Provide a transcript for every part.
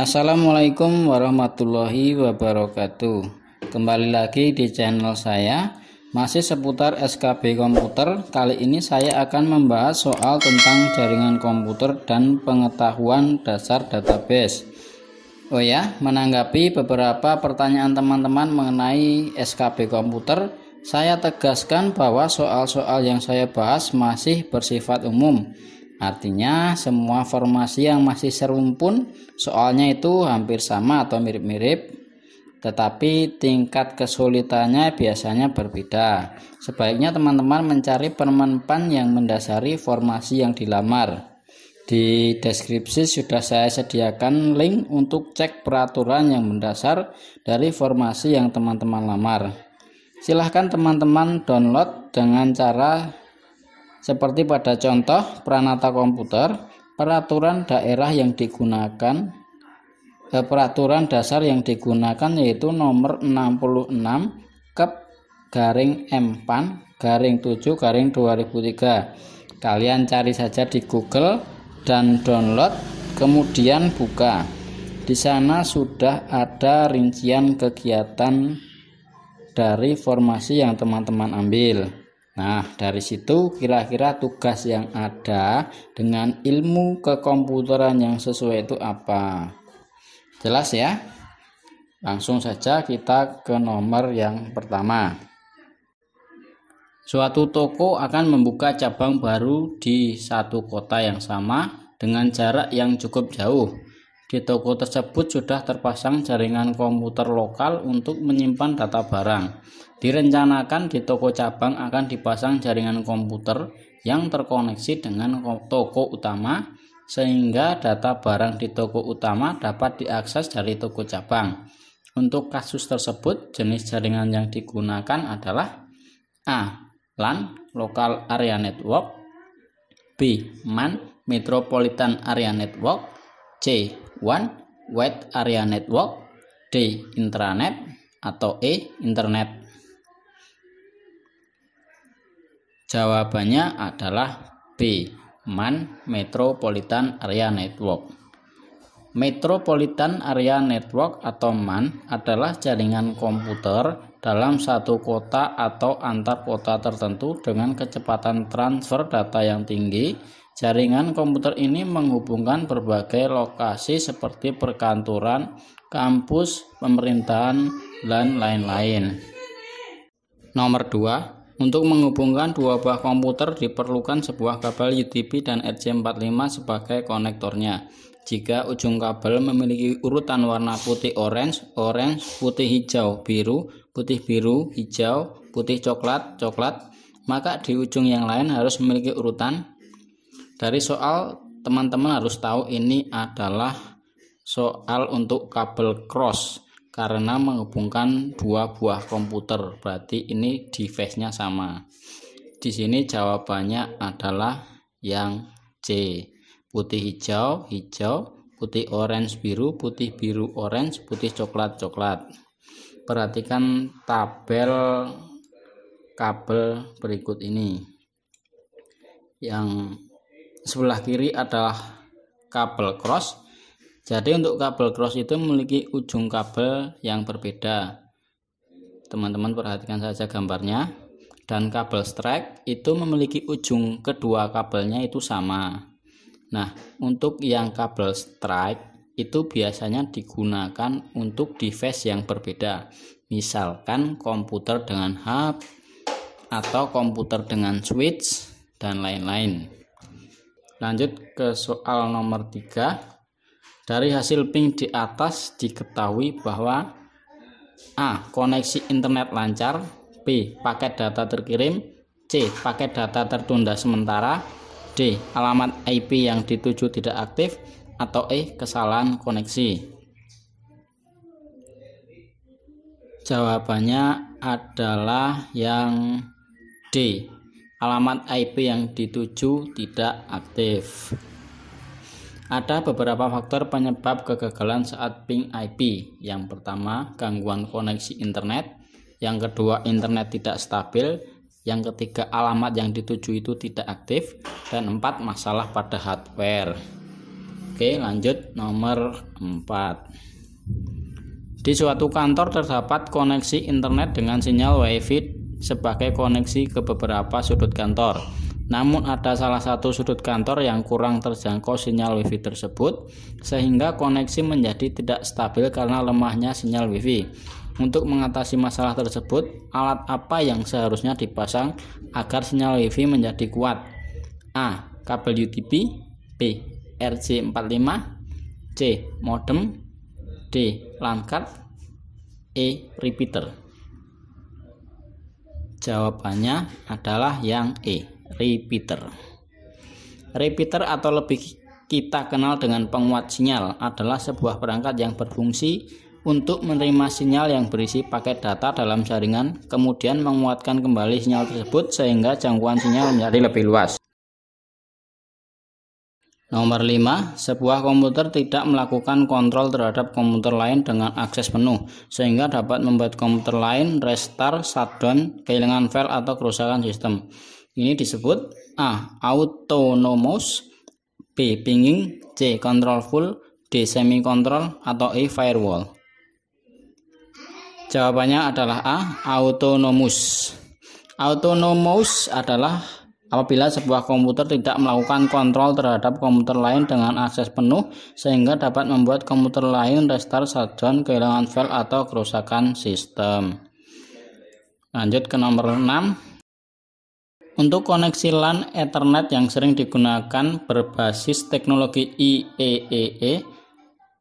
Assalamualaikum warahmatullahi wabarakatuh. Kembali lagi di channel saya masih seputar SKB komputer. Kali ini saya akan membahas soal tentang jaringan komputer dan pengetahuan dasar database. Oh ya, menanggapi beberapa pertanyaan teman-teman mengenai SKB komputer, saya tegaskan bahwa soal-soal yang saya bahas masih bersifat umum Artinya semua formasi yang masih serumpun soalnya itu hampir sama atau mirip-mirip tetapi tingkat kesulitannya biasanya berbeda. Sebaiknya teman-teman mencari permenpan yang mendasari formasi yang dilamar. Di deskripsi sudah saya sediakan link untuk cek peraturan yang mendasar dari formasi yang teman-teman lamar. Silahkan teman-teman download dengan cara seperti pada contoh pranata komputer, peraturan daerah yang digunakan eh, peraturan dasar yang digunakan yaitu nomor 66 kep garing M pan garing 7 garing 2003. Kalian cari saja di Google dan download kemudian buka. Di sana sudah ada rincian kegiatan dari formasi yang teman-teman ambil. Nah, dari situ kira-kira tugas yang ada dengan ilmu kekomputeran yang sesuai itu apa? Jelas ya? Langsung saja kita ke nomor yang pertama. Suatu toko akan membuka cabang baru di satu kota yang sama dengan jarak yang cukup jauh. Di toko tersebut sudah terpasang jaringan komputer lokal untuk menyimpan data barang. Direncanakan di toko cabang akan dipasang jaringan komputer yang terkoneksi dengan toko utama sehingga data barang di toko utama dapat diakses dari toko cabang. Untuk kasus tersebut, jenis jaringan yang digunakan adalah A. LAN Local Area Network B. MAN Metropolitan Area Network C. One, Wide Area Network. D. Intranet atau E. Internet. Jawabannya adalah B. MAN Metropolitan Area Network. Metropolitan Area Network atau MAN adalah jaringan komputer dalam satu kota atau antar kota tertentu dengan kecepatan transfer data yang tinggi. Jaringan komputer ini menghubungkan berbagai lokasi seperti perkantoran, kampus, pemerintahan, dan lain-lain. Nomor 2, untuk menghubungkan dua buah komputer diperlukan sebuah kabel UTP dan RJ45 sebagai konektornya jika ujung kabel memiliki urutan warna putih orange, orange, putih hijau, biru, putih biru, hijau, putih coklat, coklat, maka di ujung yang lain harus memiliki urutan. Dari soal teman-teman harus tahu ini adalah soal untuk kabel cross karena menghubungkan dua buah komputer. Berarti ini device-nya sama. Di sini jawabannya adalah yang C putih hijau hijau putih orange biru putih biru orange putih coklat coklat perhatikan tabel kabel berikut ini yang sebelah kiri adalah kabel cross jadi untuk kabel cross itu memiliki ujung kabel yang berbeda teman-teman perhatikan saja gambarnya dan kabel strike itu memiliki ujung kedua kabelnya itu sama Nah, untuk yang kabel strike itu biasanya digunakan untuk device yang berbeda. Misalkan komputer dengan hub atau komputer dengan switch dan lain-lain. Lanjut ke soal nomor 3. Dari hasil ping di atas diketahui bahwa A. Koneksi internet lancar B. Paket data terkirim C. Paket data tertunda sementara Alamat IP yang dituju tidak aktif atau E. Kesalahan koneksi. Jawabannya adalah yang D. Alamat IP yang dituju tidak aktif. Ada beberapa faktor penyebab kegagalan saat ping IP. Yang pertama, gangguan koneksi internet. Yang kedua, internet tidak stabil. Yang ketiga, alamat yang dituju itu tidak aktif. Dan empat, masalah pada hardware. Oke, lanjut nomor empat. Di suatu kantor terdapat koneksi internet dengan sinyal WiFi sebagai koneksi ke beberapa sudut kantor. Namun ada salah satu sudut kantor yang kurang terjangkau sinyal WiFi tersebut sehingga koneksi menjadi tidak stabil karena lemahnya sinyal WiFi. Untuk mengatasi masalah tersebut, alat apa yang seharusnya dipasang agar sinyal WiFi menjadi kuat? A. Kabel UTP B. rc 45 C. Modem D. Langkat E. Repeater Jawabannya adalah yang E. Repeater Repeater atau lebih kita kenal dengan penguat sinyal adalah sebuah perangkat yang berfungsi untuk menerima sinyal yang berisi paket data dalam jaringan, kemudian menguatkan kembali sinyal tersebut sehingga jangkauan sinyal menjadi lebih luas. Nomor 5, sebuah komputer tidak melakukan kontrol terhadap komputer lain dengan akses penuh, sehingga dapat membuat komputer lain restart, shutdown, kehilangan file atau kerusakan sistem. Ini disebut A. Autonomous B. Pinging C. Control full D. Semi control atau E. Firewall Jawabannya adalah A, autonomous. Autonomous adalah apabila sebuah komputer tidak melakukan kontrol terhadap komputer lain dengan akses penuh sehingga dapat membuat komputer lain restart shutdown kehilangan file atau kerusakan sistem lanjut ke nomor 6 untuk koneksi LAN Ethernet yang sering digunakan berbasis teknologi IEEE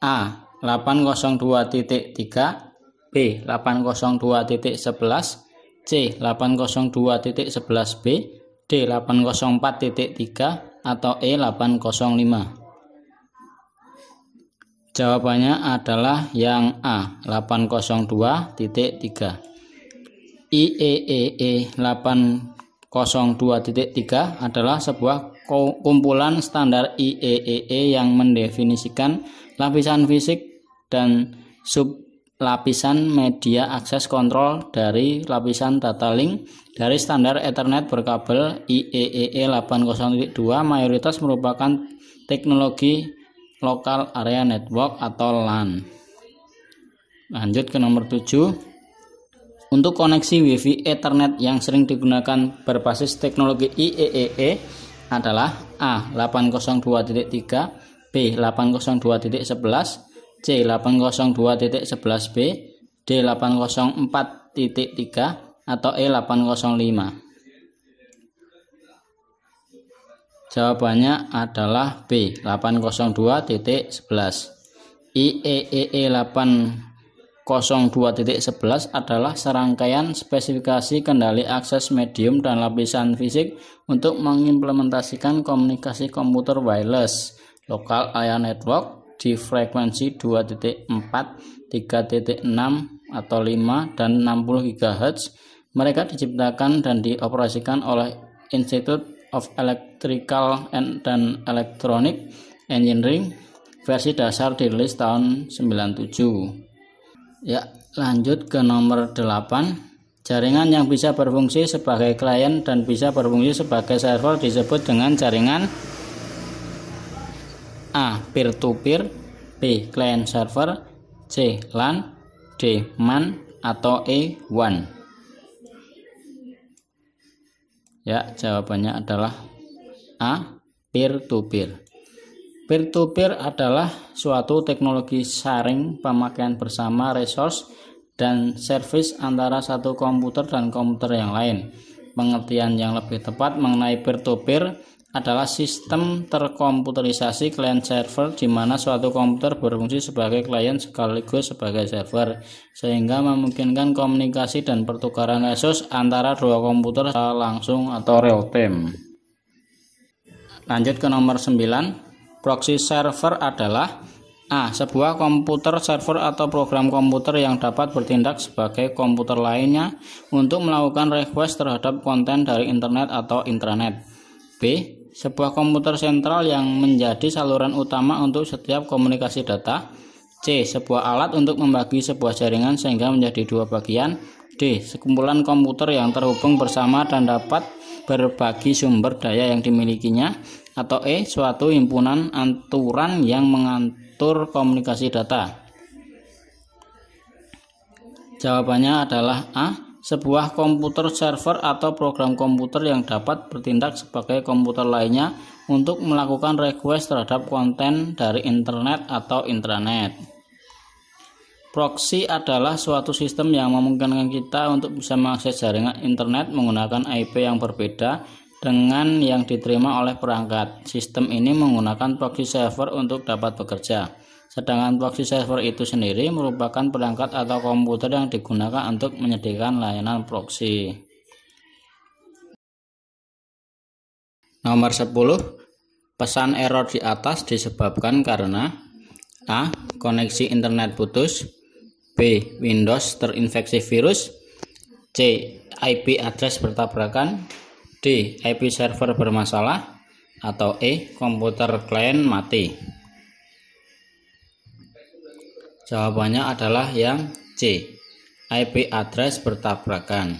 A802.3 B 802.11, C 802.11B, D 804.3 atau E 805. Jawabannya adalah yang A 802.3. IEEE 802.3 adalah sebuah kumpulan standar IEEE e, e yang mendefinisikan lapisan fisik dan sub lapisan media akses kontrol dari lapisan data link dari standar Ethernet berkabel IEEE 802 e e mayoritas merupakan teknologi lokal area network atau LAN. Lanjut ke nomor 7. Untuk koneksi WiFi Ethernet yang sering digunakan berbasis teknologi IEEE e adalah A802.3, B802.11, C802.11b, D804.3 atau E805. Jawabannya adalah B 802.11. IEEE 802.11 adalah serangkaian spesifikasi kendali akses medium dan lapisan fisik untuk mengimplementasikan komunikasi komputer wireless, lokal area network, di frekuensi 2.4, 3.6 atau 5 dan 60 GHz. Mereka diciptakan dan dioperasikan oleh Institute of Electrical and dan Electronic Engineering versi dasar dirilis tahun 97. Ya, lanjut ke nomor 8. Jaringan yang bisa berfungsi sebagai klien dan bisa berfungsi sebagai server disebut dengan jaringan A. Peer to peer B. Client server C. LAN D. MAN atau E. WAN Ya, jawabannya adalah A. Peer to peer. Peer to peer adalah suatu teknologi sharing pemakaian bersama resource dan service antara satu komputer dan komputer yang lain. Pengertian yang lebih tepat mengenai peer-to-peer adalah sistem terkomputerisasi client-server di mana suatu komputer berfungsi sebagai klien sekaligus sebagai server sehingga memungkinkan komunikasi dan pertukaran resource antara dua komputer secara langsung atau real time. Lanjut ke nomor 9. Proxy server adalah A. Sebuah komputer server atau program komputer yang dapat bertindak sebagai komputer lainnya untuk melakukan request terhadap konten dari internet atau intranet. B. Sebuah komputer sentral yang menjadi saluran utama untuk setiap komunikasi data. C. Sebuah alat untuk membagi sebuah jaringan sehingga menjadi dua bagian. D. Sekumpulan komputer yang terhubung bersama dan dapat berbagi sumber daya yang dimilikinya atau E suatu himpunan aturan yang mengatur komunikasi data. Jawabannya adalah A, sebuah komputer server atau program komputer yang dapat bertindak sebagai komputer lainnya untuk melakukan request terhadap konten dari internet atau intranet. Proxy adalah suatu sistem yang memungkinkan kita untuk bisa mengakses jaringan internet menggunakan IP yang berbeda dengan yang diterima oleh perangkat. Sistem ini menggunakan proxy server untuk dapat bekerja. Sedangkan proxy server itu sendiri merupakan perangkat atau komputer yang digunakan untuk menyediakan layanan proxy. Nomor 10. Pesan error di atas disebabkan karena A. Koneksi internet putus B. Windows terinfeksi virus C. IP address bertabrakan D. IP server bermasalah atau E. Komputer klien mati. Jawabannya adalah yang C. IP address bertabrakan.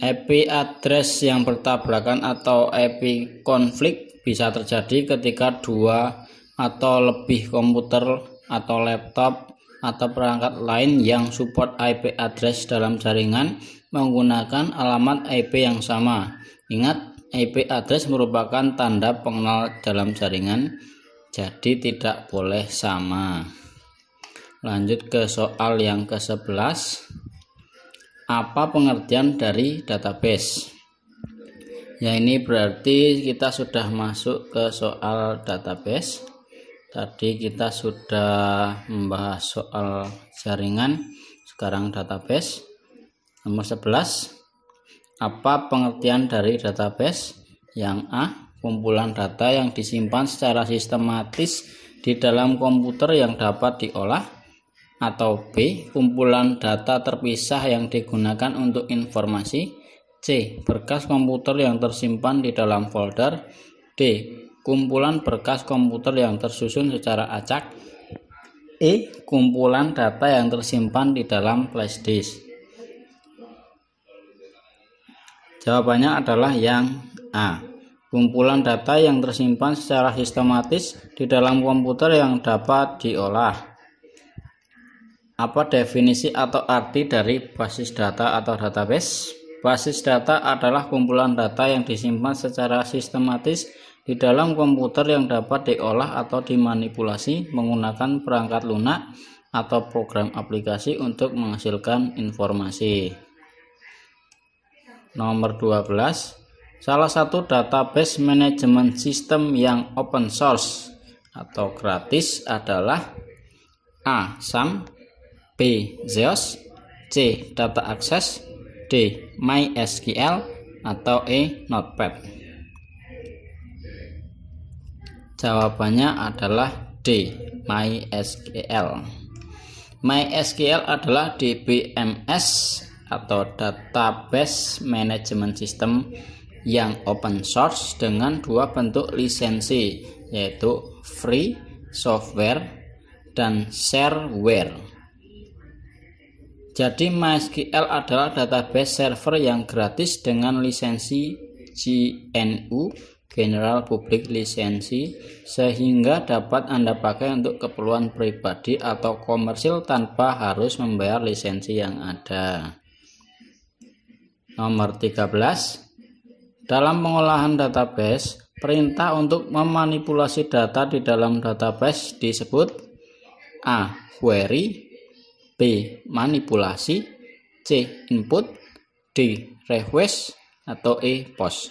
IP address yang bertabrakan atau IP konflik bisa terjadi ketika dua atau lebih komputer atau laptop atau perangkat lain yang support IP address dalam jaringan menggunakan alamat IP yang sama. Ingat, IP address merupakan tanda pengenal dalam jaringan, jadi tidak boleh sama. Lanjut ke soal yang ke-11. Apa pengertian dari database? Ya ini berarti kita sudah masuk ke soal database. Tadi kita sudah membahas soal jaringan, sekarang database. Nomor 11. Apa pengertian dari database? Yang A. Kumpulan data yang disimpan secara sistematis di dalam komputer yang dapat diolah atau B. Kumpulan data terpisah yang digunakan untuk informasi C. Berkas komputer yang tersimpan di dalam folder D. Kumpulan berkas komputer yang tersusun secara acak E. Kumpulan data yang tersimpan di dalam flash disk Jawabannya adalah yang A. Kumpulan data yang tersimpan secara sistematis di dalam komputer yang dapat diolah. Apa definisi atau arti dari basis data atau database? Basis data adalah kumpulan data yang disimpan secara sistematis di dalam komputer yang dapat diolah atau dimanipulasi menggunakan perangkat lunak atau program aplikasi untuk menghasilkan informasi. Nomor 12, salah satu database management system yang open source atau gratis adalah A. SAM B. Zeus C. Data Access D. MySQL atau E. Notepad Jawabannya adalah D. MySQL MySQL adalah DBMS atau database management system yang open source dengan dua bentuk lisensi yaitu free software dan shareware. Jadi MySQL adalah database server yang gratis dengan lisensi GNU General Public Lisensi sehingga dapat Anda pakai untuk keperluan pribadi atau komersil tanpa harus membayar lisensi yang ada. Nomor 13. Dalam pengolahan database, perintah untuk memanipulasi data di dalam database disebut A. Query B. Manipulasi C. Input D. Request atau E. Post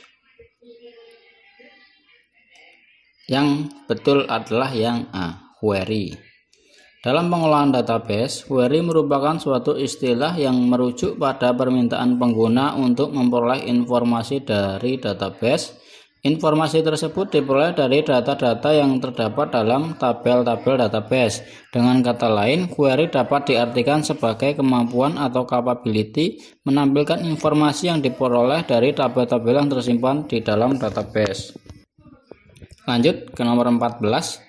Yang betul adalah yang A. Query dalam pengolahan database, query merupakan suatu istilah yang merujuk pada permintaan pengguna untuk memperoleh informasi dari database. Informasi tersebut diperoleh dari data-data yang terdapat dalam tabel-tabel database. Dengan kata lain, query dapat diartikan sebagai kemampuan atau capability menampilkan informasi yang diperoleh dari tabel-tabel yang tersimpan di dalam database. Lanjut ke nomor 14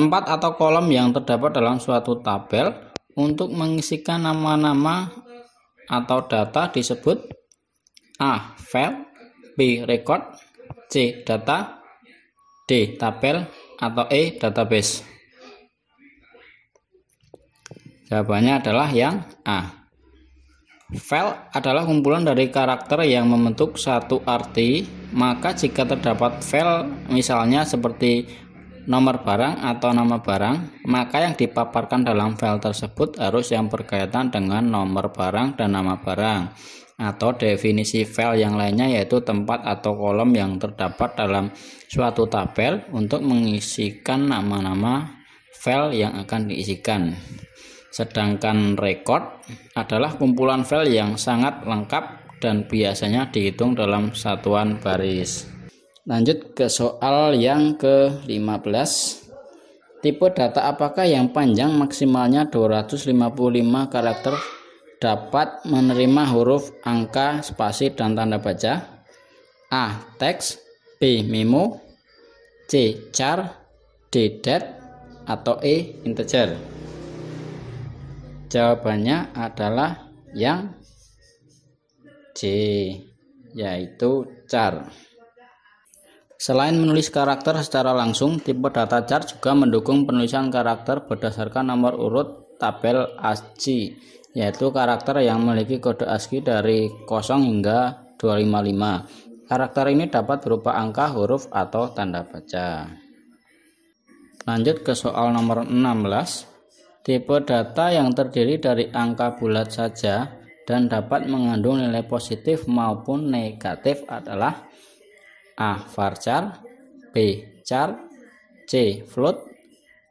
tempat atau kolom yang terdapat dalam suatu tabel untuk mengisikan nama-nama atau data disebut A. File B. Record C. Data D. Tabel atau E. Database Jawabannya adalah yang A File adalah kumpulan dari karakter yang membentuk satu arti maka jika terdapat file misalnya seperti nomor barang atau nama barang, maka yang dipaparkan dalam file tersebut harus yang berkaitan dengan nomor barang dan nama barang atau definisi file yang lainnya yaitu tempat atau kolom yang terdapat dalam suatu tabel untuk mengisikan nama-nama file yang akan diisikan. Sedangkan record adalah kumpulan file yang sangat lengkap dan biasanya dihitung dalam satuan baris. Lanjut ke soal yang ke-15. Tipe data apakah yang panjang maksimalnya 255 karakter dapat menerima huruf, angka, spasi, dan tanda baca? A. Teks B. Memo C. Char D. Dat atau E. Integer Jawabannya adalah yang C yaitu char. Selain menulis karakter secara langsung, tipe data chart juga mendukung penulisan karakter berdasarkan nomor urut tabel ASCII, yaitu karakter yang memiliki kode ASCII dari 0 hingga 255. Karakter ini dapat berupa angka, huruf, atau tanda baca. Lanjut ke soal nomor 16. Tipe data yang terdiri dari angka bulat saja dan dapat mengandung nilai positif maupun negatif adalah A. Varchar B. Char C. Float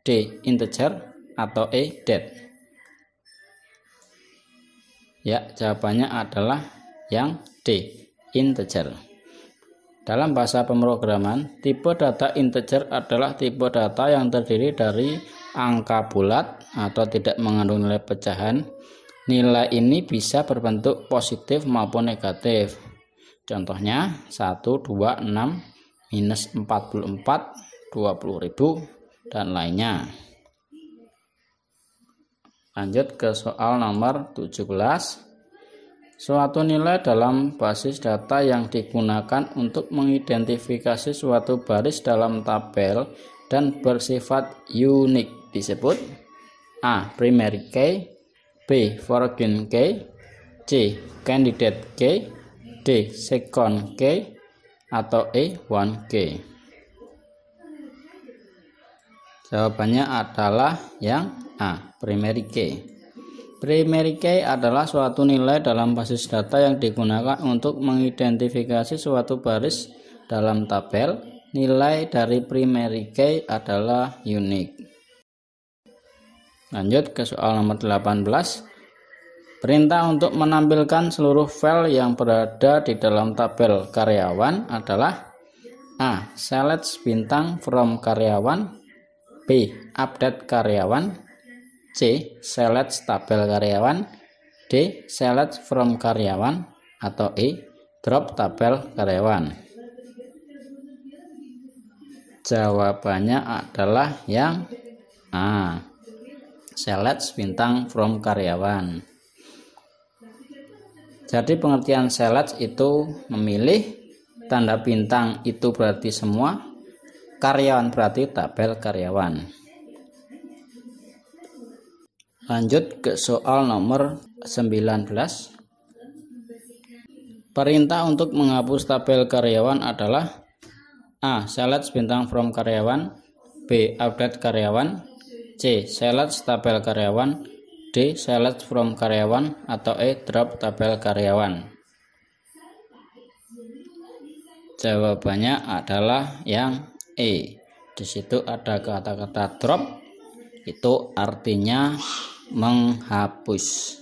D. Integer atau E. Dead Ya, jawabannya adalah yang D. Integer dalam bahasa pemrograman, tipe data integer adalah tipe data yang terdiri dari angka bulat atau tidak mengandung nilai pecahan. Nilai ini bisa berbentuk positif maupun negatif. Contohnya 1, 2, 6, minus 44, 20 ribu, dan lainnya. Lanjut ke soal nomor 17. Suatu nilai dalam basis data yang digunakan untuk mengidentifikasi suatu baris dalam tabel dan bersifat unik disebut A. Primary key B. Foreign key C. Candidate key D second K atau E 1 K jawabannya adalah yang A primary K primary K adalah suatu nilai dalam basis data yang digunakan untuk mengidentifikasi suatu baris dalam tabel nilai dari primary K adalah unik lanjut ke soal nomor 18 Perintah untuk menampilkan seluruh file yang berada di dalam tabel karyawan adalah A. Select bintang from karyawan B. Update karyawan C. Select tabel karyawan D. Select from karyawan atau E. Drop tabel karyawan Jawabannya adalah yang A. Select bintang from karyawan jadi pengertian select itu memilih, tanda bintang itu berarti semua, karyawan berarti tabel karyawan. Lanjut ke soal nomor 19. Perintah untuk menghapus tabel karyawan adalah A. Select bintang from karyawan B. Update karyawan C. Select tabel karyawan D. Select from karyawan atau E. Drop tabel karyawan. Jawabannya adalah yang E. Di situ ada kata-kata drop itu artinya menghapus.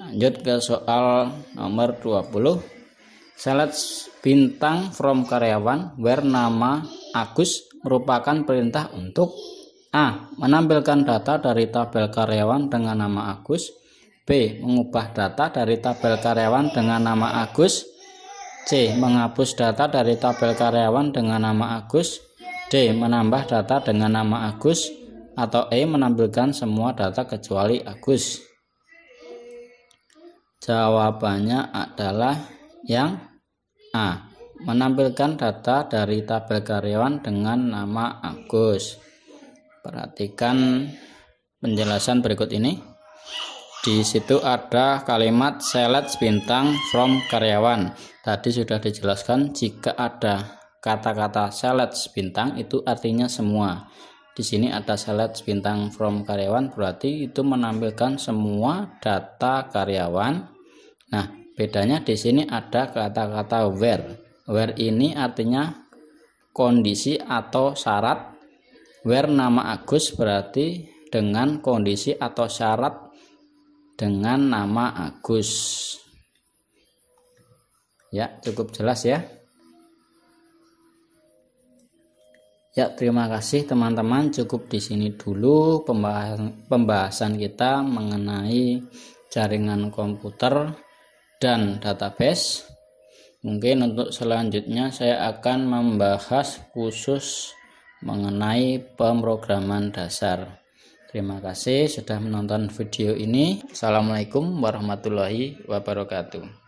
Lanjut ke soal nomor 20. Select bintang from karyawan where nama Agus merupakan perintah untuk A. Menampilkan data dari tabel karyawan dengan nama Agus. B. Mengubah data dari tabel karyawan dengan nama Agus. C. Menghapus data dari tabel karyawan dengan nama Agus. D. Menambah data dengan nama Agus. Atau E. Menampilkan semua data kecuali Agus. Jawabannya adalah yang A. Menampilkan data dari tabel karyawan dengan nama Agus. Perhatikan penjelasan berikut ini. Di situ ada kalimat select bintang from karyawan. Tadi sudah dijelaskan jika ada kata-kata select bintang itu artinya semua. Di sini ada select bintang from karyawan berarti itu menampilkan semua data karyawan. Nah, bedanya di sini ada kata-kata where. Where ini artinya kondisi atau syarat where nama Agus berarti dengan kondisi atau syarat dengan nama Agus ya cukup jelas ya Ya, terima kasih teman-teman. Cukup di sini dulu pembahasan, pembahasan kita mengenai jaringan komputer dan database. Mungkin untuk selanjutnya saya akan membahas khusus mengenai pemrograman dasar. Terima kasih sudah menonton video ini. Assalamualaikum warahmatullahi wabarakatuh.